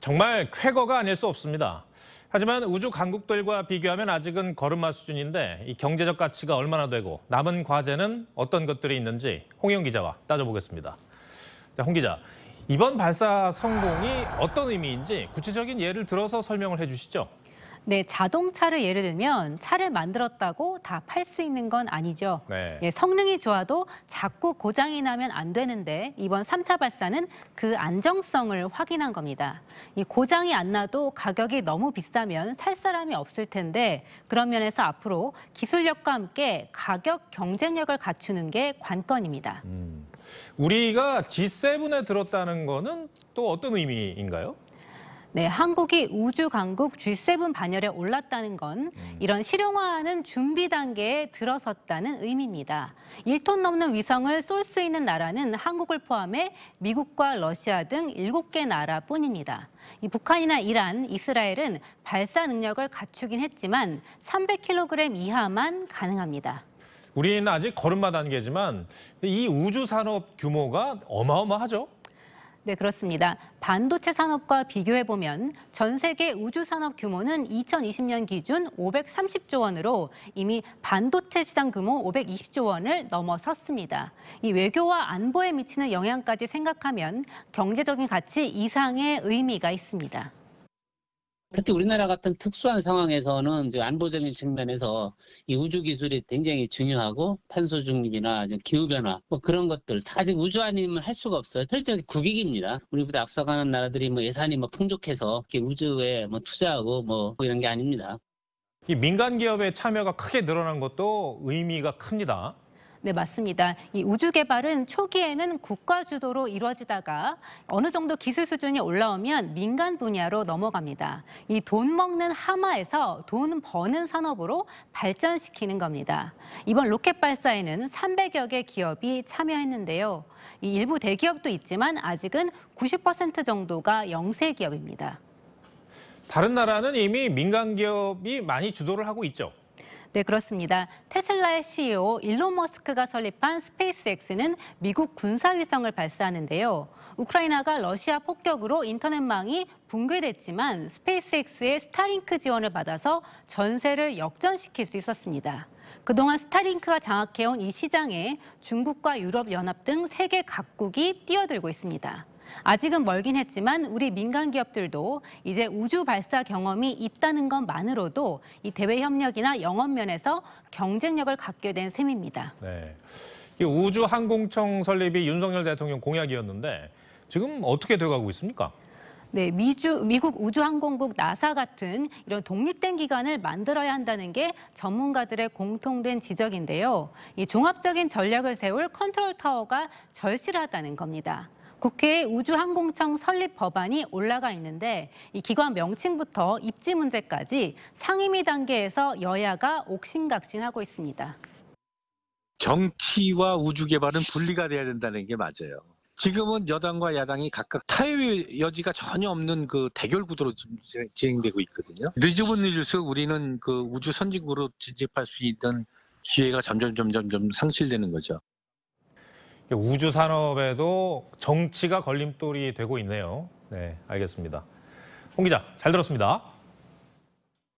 정말 쾌거가 아닐 수 없습니다. 하지만 우주 강국들과 비교하면 아직은 걸음마 수준인데 이 경제적 가치가 얼마나 되고 남은 과제는 어떤 것들이 있는지 홍영 기자와 따져보겠습니다. 자, 홍 기자, 이번 발사 성공이 어떤 의미인지 구체적인 예를 들어서 설명을 해주시죠. 네, 자동차를 예를 들면 차를 만들었다고 다 팔 수 있는 건 아니죠. 네. 예, 성능이 좋아도 자꾸 고장이 나면 안 되는데 이번 삼차 발사는 그 안정성을 확인한 겁니다. 이 고장이 안 나도 가격이 너무 비싸면 살 사람이 없을 텐데 그런 면에서 앞으로 기술력과 함께 가격 경쟁력을 갖추는 게 관건입니다. 음. 우리가 G7에 들었다는 거는 또 어떤 의미인가요? 네, 한국이 우주 강국 G7 반열에 올랐다는 건 음. 이런 실용화하는 준비 단계에 들어섰다는 의미입니다. 1톤 넘는 위성을 쏠 수 있는 나라는 한국을 포함해 미국과 러시아 등 7개 나라뿐입니다. 북한이나 이란, 이스라엘은 발사 능력을 갖추긴 했지만 300kg 이하만 가능합니다. 우리는 아직 걸음마 단계지만 이 우주 산업 규모가 어마어마하죠. 네, 그렇습니다. 반도체 산업과 비교해 보면 전 세계 우주 산업 규모는 2020년 기준 530조 원으로 이미 반도체 시장 규모 520조 원을 넘어섰습니다. 이 외교와 안보에 미치는 영향까지 생각하면 경제적인 가치 이상의 의미가 있습니다. 특히 우리나라 같은 특수한 상황에서는 안보적인 측면에서 이 우주 기술이 굉장히 중요하고 탄소 중립이나 기후 변화 뭐 그런 것들 다 아직 우주 아니면 할 수가 없어요. 철저히 국익입니다. 우리보다 앞서가는 나라들이 뭐 예산이 뭐 풍족해서 우주에 뭐 투자하고 뭐 이런 게 아닙니다. 이 민간 기업의 참여가 크게 늘어난 것도 의미가 큽니다. 네, 맞습니다. 이 우주 개발은 초기에는 국가 주도로 이루어지다가 어느 정도 기술 수준이 올라오면 민간 분야로 넘어갑니다. 이 돈 먹는 하마에서 돈 버는 산업으로 발전시키는 겁니다. 이번 로켓 발사에는 300여 개 기업이 참여했는데요. 이 일부 대기업도 있지만 아직은 90% 정도가 영세 기업입니다. 다른 나라는 이미 민간 기업이 많이 주도를 하고 있죠. 네, 그렇습니다. 테슬라의 CEO 일론 머스크가 설립한 스페이스X는 미국 군사위성을 발사하는데요. 우크라이나가 러시아 폭격으로 인터넷망이 붕괴됐지만 스페이스X의 스타링크 지원을 받아서 전세를 역전시킬 수 있었습니다. 그동안 스타링크가 장악해온 이 시장에 중국과 유럽연합 등 세계 각국이 뛰어들고 있습니다. 아직은 멀긴 했지만 우리 민간 기업들도 이제 우주 발사 경험이 있다는 것만으로도 이 대외 협력이나 영업 면에서 경쟁력을 갖게 된 셈입니다. 네. 우주 항공청 설립이 윤석열 대통령 공약이었는데 지금 어떻게 돼가고 있습니까? 네, 미주, 미국 우주항공국 나사 같은 이런 독립된 기관을 만들어야 한다는 게 전문가들의 공통된 지적인데요. 이 종합적인 전략을 세울 컨트롤 타워가 절실하다는 겁니다. 국회에 우주항공청 설립 법안이 올라가 있는데 이 기관 명칭부터 입지 문제까지 상임위 단계에서 여야가 옥신각신하고 있습니다. 정치와 우주개발은 분리가 돼야 된다는 게 맞아요. 지금은 여당과 야당이 각각 타협 여지가 전혀 없는 그 대결 구도로 지금 진행되고 있거든요. 늦은 일일 우리는 그 우주 선진국으로 진입할 수 있는 기회가 점점 점점 점 상실되는 거죠. 우주 산업에도 정치가 걸림돌이 되고 있네요. 네, 알겠습니다. 홍 기자, 잘 들었습니다.